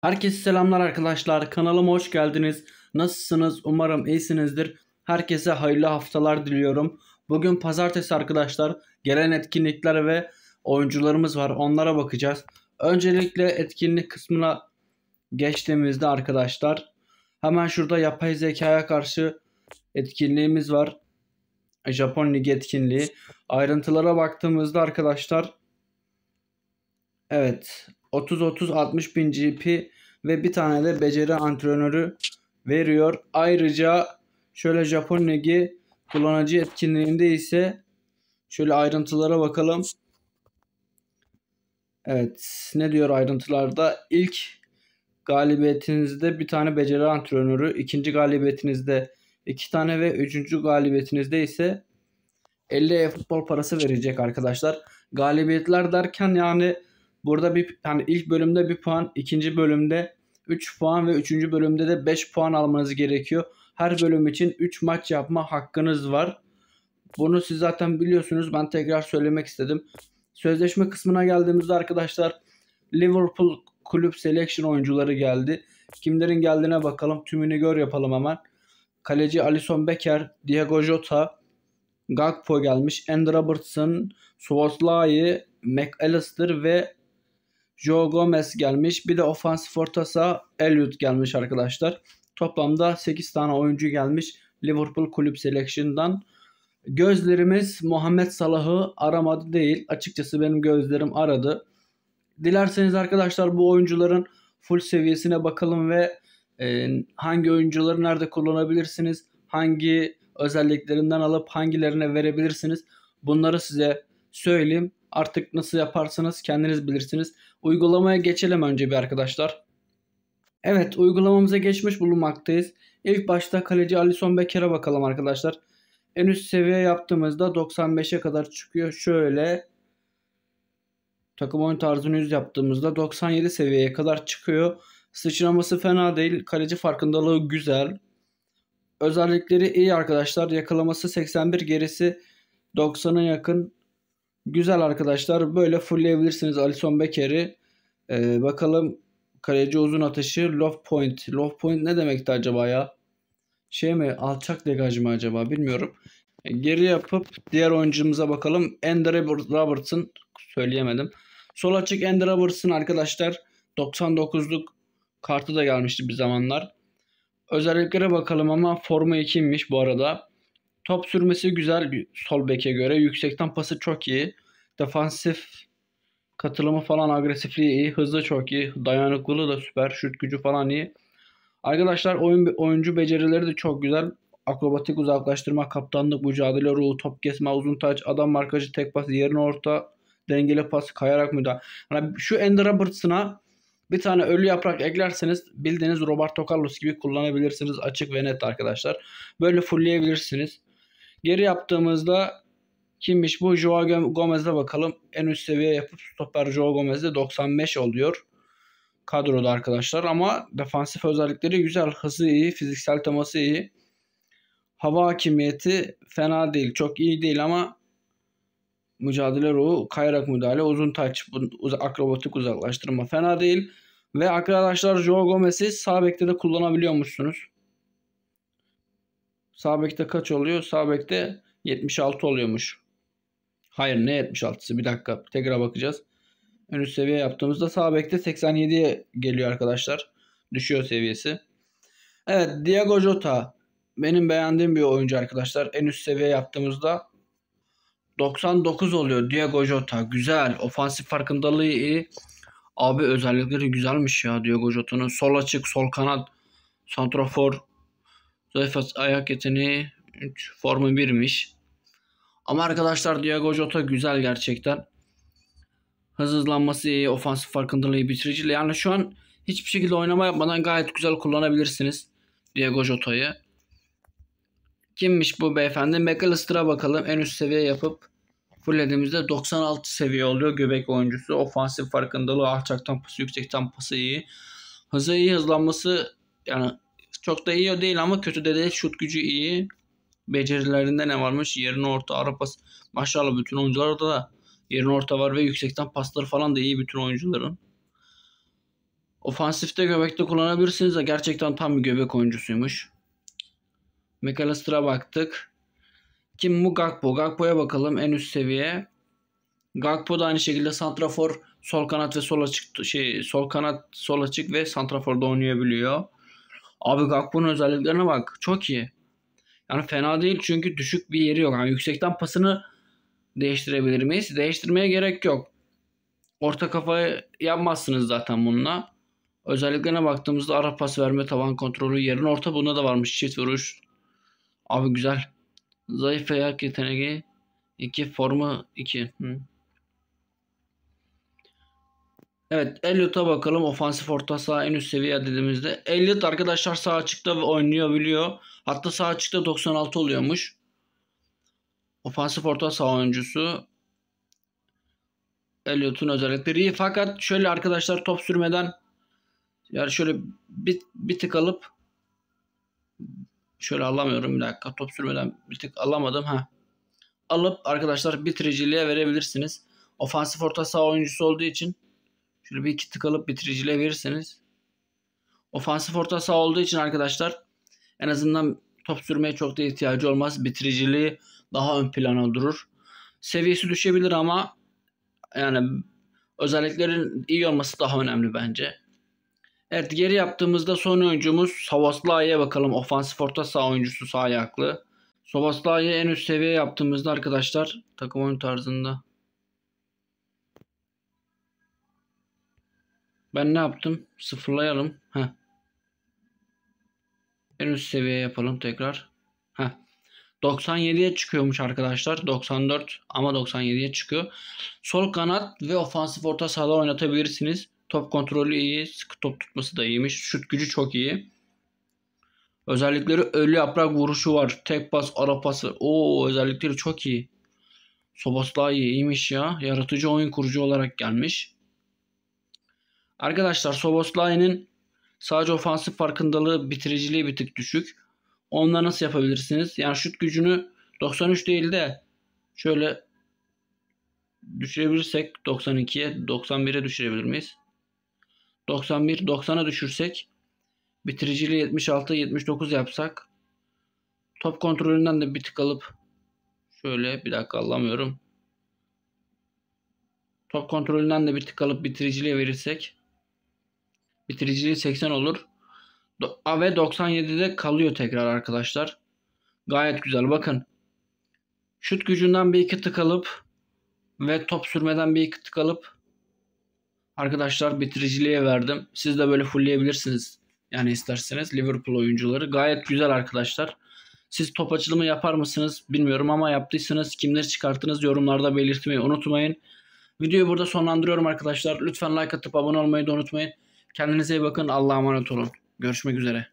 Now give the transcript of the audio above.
Herkese selamlar arkadaşlar. Kanalıma hoş geldiniz. Nasılsınız? Umarım iyisinizdir. Herkese hayırlı haftalar diliyorum. Bugün pazartesi arkadaşlar. Gelen etkinlikler ve oyuncularımız var. Onlara bakacağız. Öncelikle etkinlik kısmına geçtiğimizde arkadaşlar. Hemen şurada yapay zekaya karşı etkinliğimiz var. Japon Ligi etkinliği. Ayrıntılara baktığımızda arkadaşlar. Evet. 30-30-60 bin GP ve bir tane de beceri antrenörü veriyor. Ayrıca şöyle Japon Ligi kullanıcı etkinliğinde ise şöyle ayrıntılara bakalım. Evet ne diyor ayrıntılarda? İlk galibiyetinizde bir tane beceri antrenörü, ikinci galibiyetinizde iki tane ve üçüncü galibiyetinizde ise 50 e futbol parası verecek arkadaşlar. Galibiyetler derken yani Burada bir hani ilk bölümde bir puan, ikinci bölümde 3 puan ve üçüncü bölümde de 5 puan almanız gerekiyor. Her bölüm için 3 maç yapma hakkınız var. Bunu siz zaten biliyorsunuz. Ben tekrar söylemek istedim. Sözleşme kısmına geldiğimizde arkadaşlar Liverpool kulüp selection oyuncuları geldi. Kimlerin geldiğine bakalım. Tümünü gör yapalım hemen. Kaleci Alisson Becker, Diego Jota, Gakpo gelmiş. Andrew Robertson, Szoboszlai, McAllister ve Joe Gomez gelmiş. Bir de ofansif orta saha Elliot gelmiş arkadaşlar. Toplamda 8 tane oyuncu gelmiş Liverpool kulüp selection'dan. Gözlerimiz Muhammed Salah'ı aramadı değil. Açıkçası benim gözlerim aradı. Dilerseniz arkadaşlar bu oyuncuların full seviyesine bakalım ve e, hangi oyuncuları nerede kullanabilirsiniz? Hangi özelliklerinden alıp hangilerine verebilirsiniz? Bunları size söyleyeyim. Artık nasıl yaparsanız kendiniz bilirsiniz. Uygulamaya geçelim önce bir arkadaşlar. Evet uygulamamıza geçmiş bulunmaktayız. İlk başta kaleci Alison Becker'a bakalım arkadaşlar. En üst seviye yaptığımızda 95'e kadar çıkıyor. Şöyle takım oyun tarzını yüz yaptığımızda 97 seviyeye kadar çıkıyor. Sıçraması fena değil. Kaleci farkındalığı güzel. Özellikleri iyi arkadaşlar. Yakalaması 81 gerisi 90'a yakın. Güzel arkadaşlar. Böyle fullleyebilirsiniz Alison Becker'i. Ee, bakalım kaleci uzun atışı. Love point. Love point ne demekti acaba ya? Şey mi? Alçak degaj mı acaba? Bilmiyorum. Ee, geri yapıp diğer oyuncumuza bakalım. Ender Robertson. Söyleyemedim. Sol açık Ender Robertson arkadaşlar. 99'luk kartı da gelmişti bir zamanlar. Özelliklere bakalım ama forma 2'ymiş bu arada. Top sürmesi güzel sol beke göre. Yüksekten pası çok iyi. Defansif katılımı falan agresifliği iyi. Hızı çok iyi. Dayanıklılığı da süper. Şut gücü falan iyi. Arkadaşlar oyun oyuncu becerileri de çok güzel. Akrobatik uzaklaştırma, kaptanlık, mücadele ruhu, top kesme, uzun taç, adam markajı, tek pas, yerin orta, dengeli pas, kayarak müdahale. Yani şu Ender Robertson'a bir tane ölü yaprak eklerseniz bildiğiniz Roberto Carlos gibi kullanabilirsiniz. Açık ve net arkadaşlar. Böyle fullleyebilirsiniz. Geri yaptığımızda kimmiş bu? Joao Gomez'e bakalım. En üst seviye yapıp stoper Joao Gomez'de 95 oluyor. Kadroda arkadaşlar ama defansif özellikleri güzel. Hızı iyi, fiziksel teması iyi. Hava hakimiyeti fena değil. Çok iyi değil ama mücadele ruhu, kayarak müdahale, uzun taç, akrobatik uzaklaştırma fena değil. Ve arkadaşlar Joe Gomez'i sağ bekte de kullanabiliyormuşsunuz. Sabek'te kaç oluyor? Sabek'te 76 oluyormuş. Hayır ne 76'sı? Bir dakika tekrar bakacağız. En üst seviye yaptığımızda Sabek'te 87'ye geliyor arkadaşlar. Düşüyor seviyesi. Evet Diego Jota benim beğendiğim bir oyuncu arkadaşlar. En üst seviye yaptığımızda 99 oluyor Diego Jota. Güzel. Ofansif farkındalığı iyi. Abi özellikleri güzelmiş ya Diego Jota'nın. Sol açık, sol kanat, santrafor, Zayfas ayak yeteneği 3 formu 1'miş. Ama arkadaşlar Diego Jota güzel gerçekten. Hız hızlanması iyi, ofansif farkındalığı bitiriciyle. Yani şu an hiçbir şekilde oynama yapmadan gayet güzel kullanabilirsiniz Diego Jota'yı. Kimmiş bu beyefendi? McAllister'a bakalım. En üst seviye yapıp fullediğimizde 96 seviye oluyor göbek oyuncusu. Ofansif farkındalığı alçaktan pası, yüksekten pası iyi. Hızı iyi, hızlanması yani çok da iyi o değil ama kötü de değil. Şut gücü iyi. Becerilerinde ne varmış? Yerin orta, ara pas. Maşallah bütün oyuncularda da yerin orta var ve yüksekten pasları falan da iyi bütün oyuncuların. Ofansifte göbekte kullanabilirsiniz de gerçekten tam bir göbek oyuncusuymuş. McAllister'a baktık. Kim bu? Gakpo. Gakpo'ya bakalım en üst seviye. Gakpo da aynı şekilde santrafor sol kanat ve sol açık şey sol kanat sol açık ve santraforda oynayabiliyor. Abi Gakpo'nun özelliklerine bak. Çok iyi. Yani fena değil çünkü düşük bir yeri yok. Yani yüksekten pasını değiştirebilir miyiz? Değiştirmeye gerek yok. Orta kafaya yapmazsınız zaten bununla. Özelliklerine baktığımızda ara pas verme, tavan kontrolü, yerin orta bunda da varmış. Çift vuruş. Abi güzel. Zayıf ayak yeteneği 2, formu 2. Evet Elliot'a bakalım. Ofansif orta saha en üst seviye dediğimizde. Elliot arkadaşlar sağ açıkta oynuyor biliyor. Hatta sağ açıkta 96 oluyormuş. Ofansif orta saha oyuncusu. Elliot'un özellikleri iyi. Fakat şöyle arkadaşlar top sürmeden yani şöyle bir, bir tık alıp şöyle alamıyorum bir dakika top sürmeden bir tık alamadım ha. Alıp arkadaşlar bitiriciliğe verebilirsiniz. Ofansif orta saha oyuncusu olduğu için Şöyle bir iki tık alıp bitiriciliğe verirseniz. Ofansif orta saha olduğu için arkadaşlar en azından top sürmeye çok da ihtiyacı olmaz. Bitiriciliği daha ön plana durur. Seviyesi düşebilir ama yani özelliklerin iyi olması daha önemli bence. Evet geri yaptığımızda son oyuncumuz Savaslaye'ye bakalım. Ofansif orta saha oyuncusu sağ ayaklı. Savaslaye'yi en üst seviye yaptığımızda arkadaşlar takım oyun tarzında Ben ne yaptım? Sıfırlayalım. Heh. En üst seviye yapalım tekrar. Heh. 97'ye çıkıyormuş arkadaşlar. 94 ama 97'ye çıkıyor. Sol kanat ve ofansif orta sahada oynatabilirsiniz. Top kontrolü iyi. Sıkı top tutması da iyiymiş. Şut gücü çok iyi. Özellikleri ölü yaprak vuruşu var. Tek pas, ara pası. Oo özellikleri çok iyi. Sobası daha iyiymiş ya. Yaratıcı oyun kurucu olarak gelmiş. Arkadaşlar Soboslai'nin sadece ofansif farkındalığı bitiriciliği bir tık düşük. Onları nasıl yapabilirsiniz? Yani şut gücünü 93 değil de şöyle düşürebilirsek 92'ye 91'e düşürebilir miyiz? 91 90'a düşürsek bitiriciliği 76 79 yapsak top kontrolünden de bir tık alıp şöyle bir dakika anlamıyorum. Top kontrolünden de bir tık alıp bitiriciliğe verirsek Bitiriciliği 80 olur. Ve 97'de kalıyor tekrar arkadaşlar. Gayet güzel. Bakın. Şut gücünden bir iki tık alıp ve top sürmeden bir iki tık alıp arkadaşlar bitiriciliğe verdim. Siz de böyle fullleyebilirsiniz. Yani isterseniz Liverpool oyuncuları. Gayet güzel arkadaşlar. Siz top açılımı yapar mısınız bilmiyorum ama yaptıysanız kimleri çıkarttınız yorumlarda belirtmeyi unutmayın. Videoyu burada sonlandırıyorum arkadaşlar. Lütfen like atıp abone olmayı da unutmayın. Kendinize iyi bakın. Allah'a emanet olun. Görüşmek üzere.